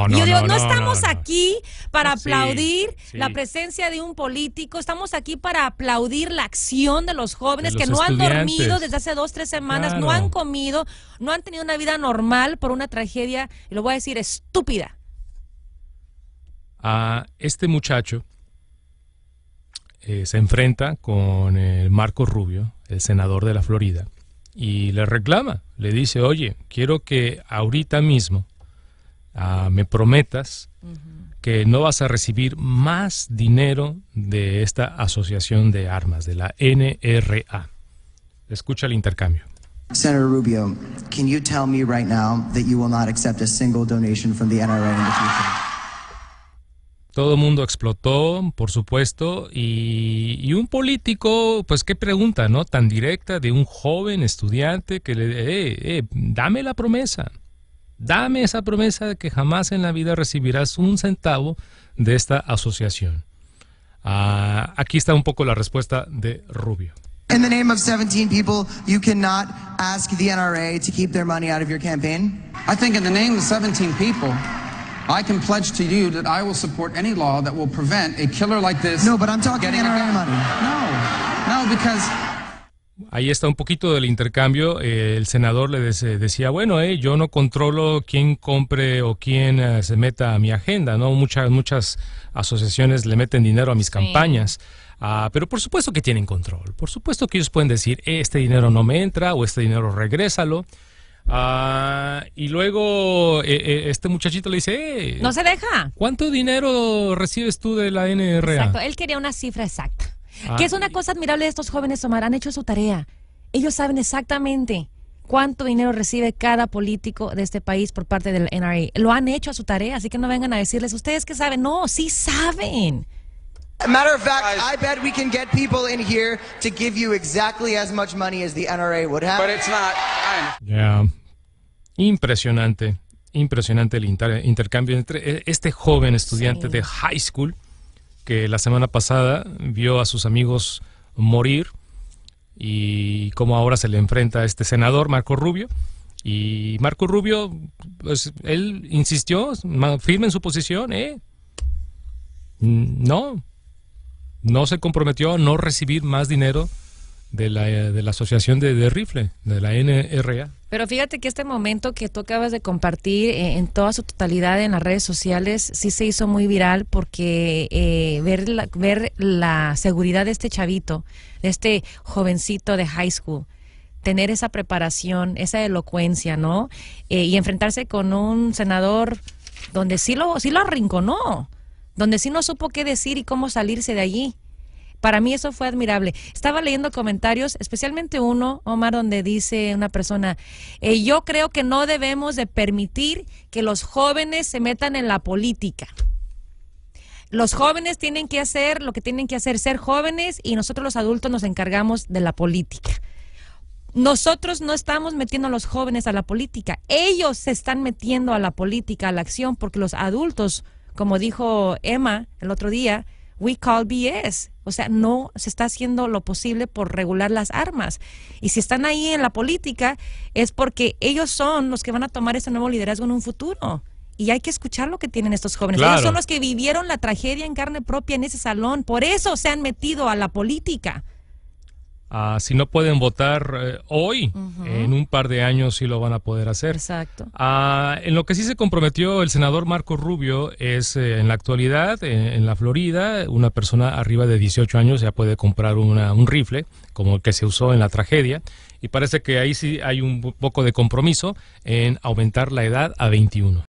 Oh, no, yo digo, no, estamos aquí para aplaudir la presencia de un político, estamos aquí para aplaudir la acción de los jóvenes que no han dormido desde hace dos, tres semanas, no han comido, no han tenido una vida normal por una tragedia, y lo voy a decir, estúpida. A este muchacho eh, se enfrenta con el Marco Rubio, el senador de la Florida, y le reclama, le dice, oye, quiero que ahorita mismo me prometas que no vas a recibir más dinero de esta asociación de armas, de la NRA. Escucha el intercambio. Senator Rubio, can you tell me right now that you will not accept a single donation from the NRA in the future? Todo el mundo explotó, por supuesto, y, un político, pues qué pregunta, ¿no? Tan directa de un joven estudiante que le, eh, eh, dame la promesa. Dame esa promesa de que jamás en la vida recibirás un centavo de esta asociación. Ah, aquí está un poco la respuesta de Rubio. In the name of 17 people, you cannot ask the NRA to keep their money out of your campaign. I think in the name of 17 people, I can pledge to you that I will support any law that will prevent a killer like this. No, but I'm talking NRA money. No, no, because Ahí está un poquito del intercambio. Eh, el senador le decía, bueno, eh, yo no controlo quién compre o quién eh, se meta a mi agenda, ¿no? Muchas, muchas asociaciones le meten dinero a mis campañas. Ah, pero por supuesto que tienen control. Por supuesto que ellos pueden decir, este dinero no me entra o este dinero regrésalo. Ah, y luego este muchachito le dice, no se deja. ¿Cuánto dinero recibes tú de la NRA? él quería una cifra exacta. Ah. Que es una cosa admirable de estos jóvenes, Omar, han hecho su tarea. Ellos saben exactamente cuánto dinero recibe cada político de este país por parte del NRA. Lo han hecho a su tarea, así que no vengan a decirles, ustedes que saben, no, sí saben. Matter of fact, I bet we can get people in here to give you exactly as much money as the NRA would have. Impresionante, impresionante el intercambio entre eh, este joven estudiante de high school que la semana pasada vio a sus amigos morir y cómo ahora se le enfrenta a este senador, Marco Rubio. Y Marco Rubio, pues, él insistió, firme en su posición, ¿eh? No, no se comprometió a no recibir más dinero de la, de la Asociación de, Rifle, de la NRA. Pero fíjate que este momento que tú acabas de compartir eh, en toda su totalidad en las redes sociales sí se hizo muy viral porque eh, ver, la, ver la seguridad de este chavito, de este jovencito de high school, tener esa preparación, esa elocuencia, ¿no? Eh, y enfrentarse con un senador donde sí lo, sí lo arrinconó, donde sí no supo qué decir y cómo salirse de allí. Para mí eso fue admirable. Estaba leyendo comentarios, especialmente uno, Omar, donde dice una persona, eh, yo creo que no debemos de permitir que los jóvenes se metan en la política. Los jóvenes tienen que hacer lo que tienen que hacer, ser jóvenes y nosotros los adultos nos encargamos de la política. Nosotros no estamos metiendo a los jóvenes a la política, ellos se están metiendo a la política, a la acción, porque los adultos, como dijo Emma el otro día, we call BS. O sea, no se está haciendo lo posible por regular las armas. Y si están ahí en la política, es porque ellos son los que van a tomar ese nuevo liderazgo en un futuro. Y hay que escuchar lo que tienen estos jóvenes. Ellos son los que vivieron la tragedia en carne propia en ese salón. Por eso se han metido a la política. Ah, si no pueden votar eh, hoy, en un par de años sí lo van a poder hacer. Exacto. Ah, en lo que sí se comprometió el senador Marco Rubio es eh, en la actualidad, en, la Florida, una persona arriba de 18 años ya puede comprar una, un rifle, como el que se usó en la tragedia, y parece que ahí sí hay un poco de compromiso en aumentar la edad a 21.